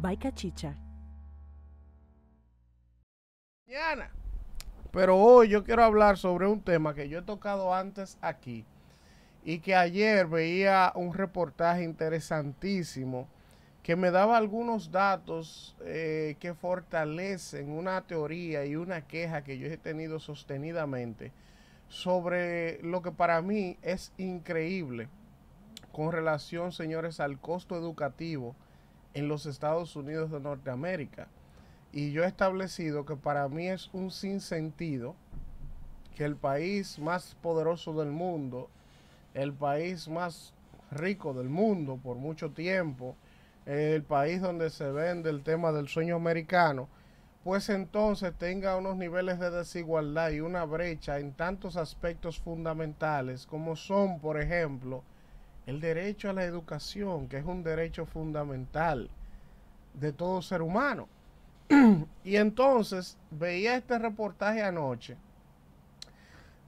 Baica Chicha. Mañana. Pero hoy yo quiero hablar sobre un tema que yo he tocado antes aquí y que ayer veía un reportaje interesantísimo que me daba algunos datos eh, que fortalecen una teoría y una queja que yo he tenido sostenidamente sobre lo que para mí es increíble con relación, señores, al costo educativo en los Estados Unidos de Norteamérica. Y yo he establecido que para mí es un sinsentido que el país más poderoso del mundo, el país más rico del mundo por mucho tiempo, el país donde se vende el tema del sueño americano, pues entonces tenga unos niveles de desigualdad y una brecha en tantos aspectos fundamentales como son, por ejemplo, el derecho a la educación, que es un derecho fundamental de todo ser humano. y entonces veía este reportaje anoche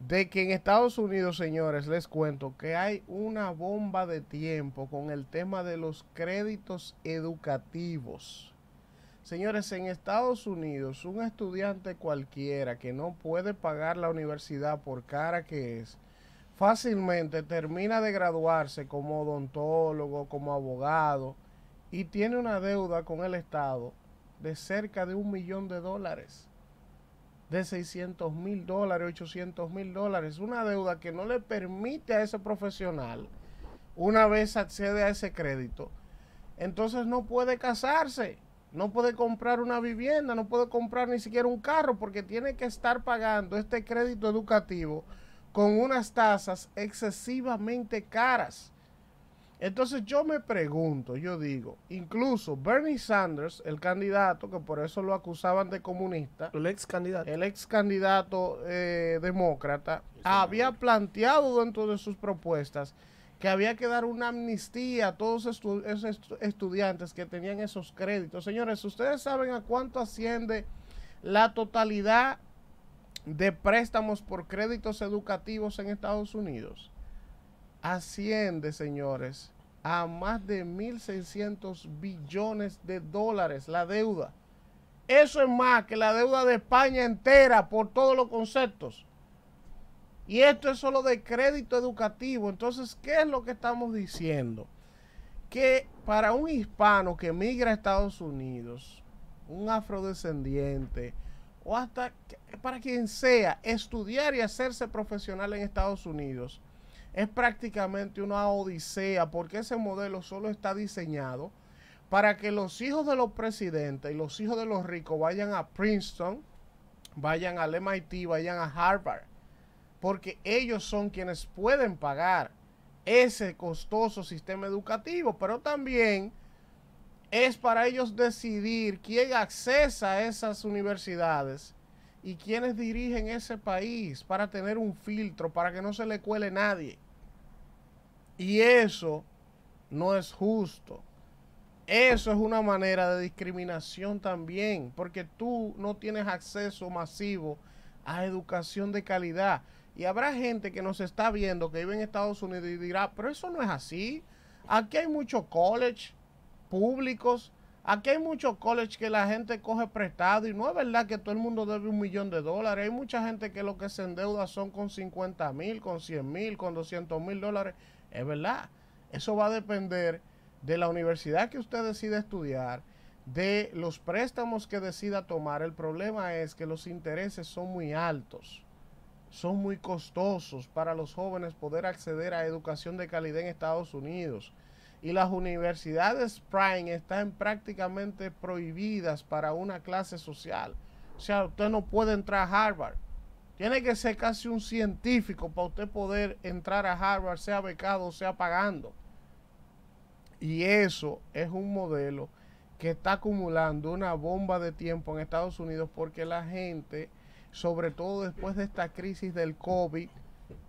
de que en Estados Unidos, señores, les cuento que hay una bomba de tiempo con el tema de los créditos educativos. Señores, en Estados Unidos, un estudiante cualquiera que no puede pagar la universidad por cara que es, fácilmente termina de graduarse como odontólogo, como abogado, y tiene una deuda con el Estado de cerca de un millón de dólares, de 600 mil dólares, 800 mil dólares, una deuda que no le permite a ese profesional, una vez accede a ese crédito, entonces no puede casarse, no puede comprar una vivienda, no puede comprar ni siquiera un carro, porque tiene que estar pagando este crédito educativo con unas tasas excesivamente caras. Entonces yo me pregunto, yo digo, incluso Bernie Sanders, el candidato, que por eso lo acusaban de comunista, el ex candidato, el ex candidato eh, demócrata, había planteado dentro de sus propuestas que había que dar una amnistía a todos esos estudiantes que tenían esos créditos. Señores, ustedes saben a cuánto asciende la totalidad de préstamos por créditos educativos en Estados Unidos asciende, señores, a más de 1.600 billones de dólares la deuda. Eso es más que la deuda de España entera por todos los conceptos. Y esto es solo de crédito educativo. Entonces, ¿qué es lo que estamos diciendo? Que para un hispano que migra a Estados Unidos, un afrodescendiente, o hasta para quien sea, estudiar y hacerse profesional en Estados Unidos es prácticamente una odisea porque ese modelo solo está diseñado para que los hijos de los presidentes y los hijos de los ricos vayan a Princeton, vayan al MIT, vayan a Harvard, porque ellos son quienes pueden pagar ese costoso sistema educativo, pero también es para ellos decidir quién accesa a esas universidades y quiénes dirigen ese país para tener un filtro, para que no se le cuele nadie. Y eso no es justo. Eso es una manera de discriminación también, porque tú no tienes acceso masivo a educación de calidad. Y habrá gente que nos está viendo que vive en Estados Unidos y dirá, pero eso no es así. Aquí hay mucho college, públicos. Aquí hay muchos college que la gente coge prestado y no es verdad que todo el mundo debe un millón de dólares. Hay mucha gente que lo que se endeuda son con 50 mil, con 100 mil, con 200 mil dólares. Es verdad. Eso va a depender de la universidad que usted decida estudiar, de los préstamos que decida tomar. El problema es que los intereses son muy altos, son muy costosos para los jóvenes poder acceder a educación de calidad en Estados Unidos y las universidades Prime están prácticamente prohibidas para una clase social. O sea, usted no puede entrar a Harvard. Tiene que ser casi un científico para usted poder entrar a Harvard, sea becado o sea pagando. Y eso es un modelo que está acumulando una bomba de tiempo en Estados Unidos porque la gente, sobre todo después de esta crisis del COVID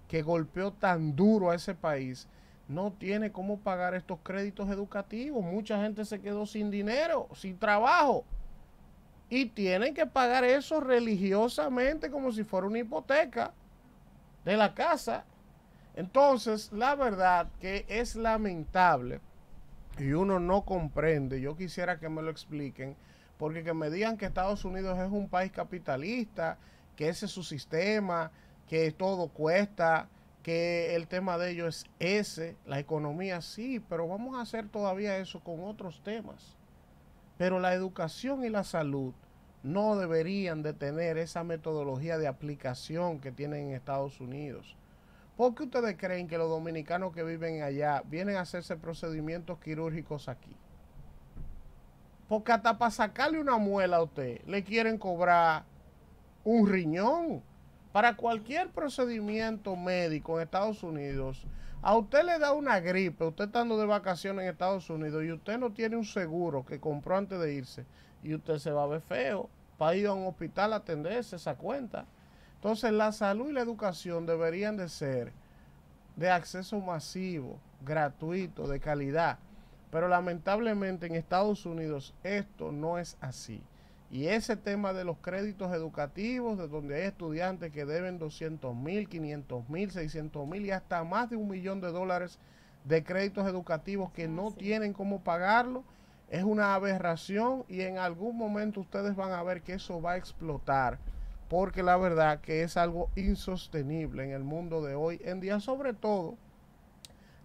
que golpeó tan duro a ese país, no tiene cómo pagar estos créditos educativos. Mucha gente se quedó sin dinero, sin trabajo. Y tienen que pagar eso religiosamente como si fuera una hipoteca de la casa. Entonces, la verdad que es lamentable y uno no comprende. Yo quisiera que me lo expliquen, porque que me digan que Estados Unidos es un país capitalista, que ese es su sistema, que todo cuesta, que el tema de ellos es ese, la economía sí, pero vamos a hacer todavía eso con otros temas. Pero la educación y la salud no deberían de tener esa metodología de aplicación que tienen en Estados Unidos. ¿Por qué ustedes creen que los dominicanos que viven allá vienen a hacerse procedimientos quirúrgicos aquí? Porque hasta para sacarle una muela a usted, le quieren cobrar un riñón para cualquier procedimiento médico en Estados Unidos, a usted le da una gripe, usted estando de vacaciones en Estados Unidos y usted no tiene un seguro que compró antes de irse y usted se va a ver feo para ir a un hospital a atenderse esa cuenta. Entonces la salud y la educación deberían de ser de acceso masivo, gratuito, de calidad. Pero lamentablemente en Estados Unidos esto no es así. Y ese tema de los créditos educativos, de donde hay estudiantes que deben 200 mil, 500 mil, 600 mil y hasta más de un millón de dólares de créditos educativos que no tienen cómo pagarlo, es una aberración y en algún momento ustedes van a ver que eso va a explotar, porque la verdad que es algo insostenible en el mundo de hoy en día, sobre todo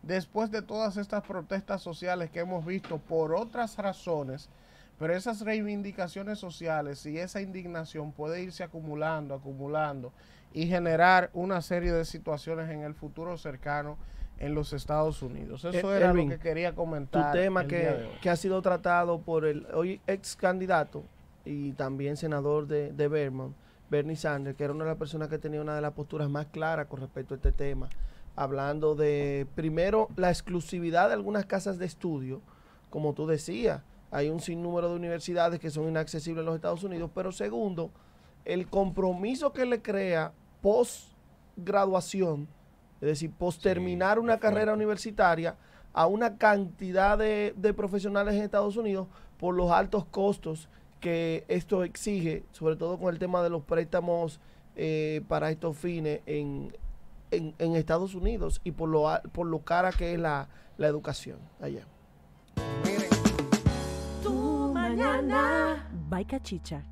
después de todas estas protestas sociales que hemos visto por otras razones, pero esas reivindicaciones sociales y esa indignación puede irse acumulando, acumulando y generar una serie de situaciones en el futuro cercano en los Estados Unidos. Eso eh, era lo que quería comentar. Tu tema que, que, ha sido tratado por el hoy ex candidato y también senador de, de Vermont, Bernie Sanders, que era una de las personas que tenía una de las posturas más claras con respecto a este tema, hablando de, primero, la exclusividad de algunas casas de estudio, como tú decías hay un sinnúmero de universidades que son inaccesibles en los Estados Unidos, pero segundo, el compromiso que le crea posgraduación, es decir, post una carrera universitaria a una cantidad de, profesionales en Estados Unidos por los altos costos que esto exige, sobre todo con el tema de los préstamos eh, para estos fines en, Estados Unidos y por lo, por cara que es la, la educación allá. Chicha,